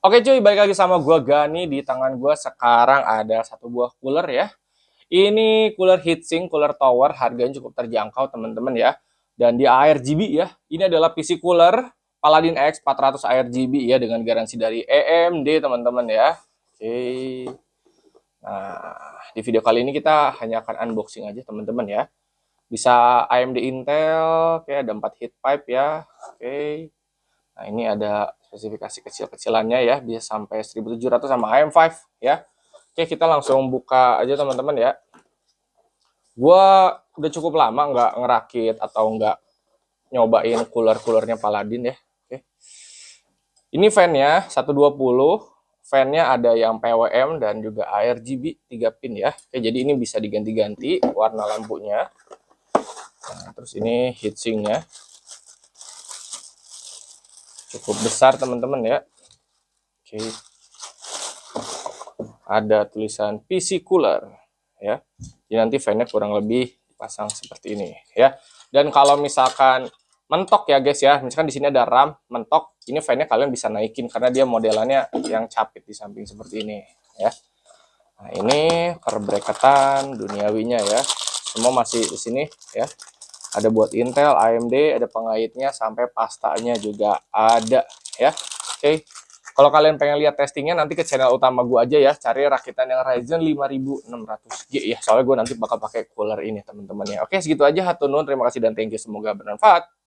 Oke cuy, balik lagi sama gue Gani. Di tangan gue sekarang ada satu buah cooler ya. Ini cooler heatsink, cooler tower, harganya cukup terjangkau teman-teman ya. Dan di ARGB ya. Ini adalah PC cooler Paladin X 400 ARGB ya dengan garansi dari AMD teman-teman ya. Oke. Nah, di video kali ini kita hanya akan unboxing aja teman-teman ya. Bisa AMD Intel, oke ada 4 heat pipe ya. Oke. Nah, ini ada spesifikasi kecil-kecilannya ya, bisa sampai 1700 sama AM5 ya. Oke, kita langsung buka aja teman-teman ya. Gua udah cukup lama nggak ngerakit atau nggak nyobain cooler-coolernya Paladin ya. Oke. Ini fan-nya 120, fan-nya ada yang PWM dan juga RGB 3 pin ya. Oke, jadi ini bisa diganti-ganti warna lampunya. Nah, terus ini heatsinknya cukup besar teman-teman ya oke ada tulisan PC cooler ya jadi nanti fan kurang lebih pasang seperti ini ya dan kalau misalkan mentok ya guys ya misalkan di sini ada ram mentok ini fan kalian bisa naikin karena dia modelannya yang capit di samping seperti ini ya nah ini perbreketan duniawinya ya semua masih di sini ya ada buat Intel, AMD, ada pengaitnya sampai pastanya juga ada ya. Oke. Okay. Kalau kalian pengen lihat testingnya nanti ke channel utama gue aja ya, cari rakitan yang Ryzen 5600G ya. Soalnya gue nanti bakal pakai cooler ini teman-teman ya. Oke, okay, segitu aja. Hatunun, terima kasih dan thank you. Semoga bermanfaat.